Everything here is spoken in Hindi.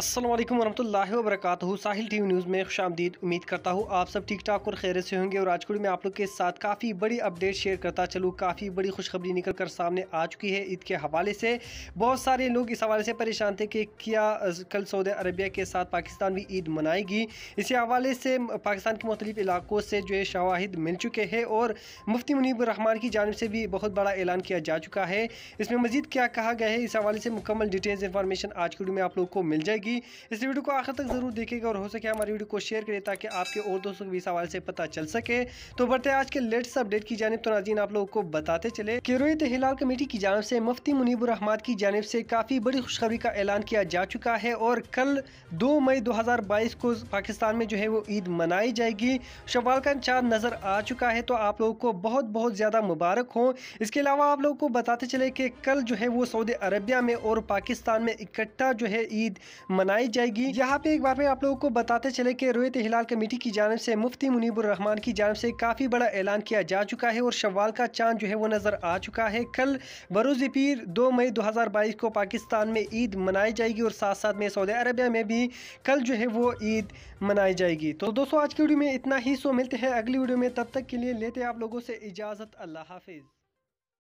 असलम वरहमल वरक साहिल टी वी न्यूज़ में खुश आमदीद उम्मीद करता हूँ आप सब ठीक ठाक और खैर से होंगे और आज की में आप लोग के साथ काफ़ी बड़ी अपडेट शेयर करता चलूँ काफ़ी बड़ी खुशखबरी निकल कर सामने आ चुकी है ईद के हवाले से बहुत सारे लोग इस हवाले से परेशान थे कि क्या कल सऊदी अरबिया के साथ पाकिस्तान भी ईद मनाएगी इसी हवाले से पाकिस्तान के मुख्तलिफ इलाकों से जो है शवाहद मिल चुके हैं और मुफ्ती मुनीब रहमान की जानब से भी बहुत बड़ा ऐलान किया जा चुका है इसमें मज़ीद क्या कहा गया है इस हवाले से मुकम्मल डिटेल्स इन्फॉर्मेशन आज में आप लोग को मिल जाएगी रहेगी इस वीडियो को आखिर तक ज़रूर देखेगा और हो सके हमारी वीडियो को शेयर करें ताकि आपके और दोस्तों को भी सवाल से पता चल सके तो बढ़ते आज के लेटेस्ट अपडेट की जानब तो नाजीन आप लोगों को बताते चले कि रोहित हिलाल कमेटी की जानब से मुफ्ती मुनीबुर अहमद की जानब से काफ़ी बड़ी खुशखबरी का ऐलान किया जा चुका है और कल दो मई दो को पाकिस्तान में जो है वो ईद मनाई जाएगी शवाल का चांद नज़र आ चुका है तो आप लोगों को बहुत बहुत ज़्यादा मुबारक हो इसके अलावा आप लोगों को बताते चले कि कल जो है वो सऊदी अरबिया में और पाकिस्तान में इकट्ठा जो है ईद मनाई जाएगी यहाँ पे एक बार में आप लोगों को बताते चले कि रोहित हिलाल कमेटी की जानब से मुफ्ती मुनीबुर रहमान की जानब से काफी बड़ा ऐलान किया जा चुका है और शवाल का चांद जो है वो नजर आ चुका है कल बरोज पीर दो मई दो हजार बाईस को पाकिस्तान में ईद मनाई जाएगी और साथ साथ में सऊदी अरबिया में भी कल जो है वो ईद मनाई जाएगी तो दोस्तों आज की वीडियो में इतना ही सो मिलते हैं अगली वीडियो में तब तक के लिए लेते हैं आप लोगों से इजाज़त अल्लाह हाफिज़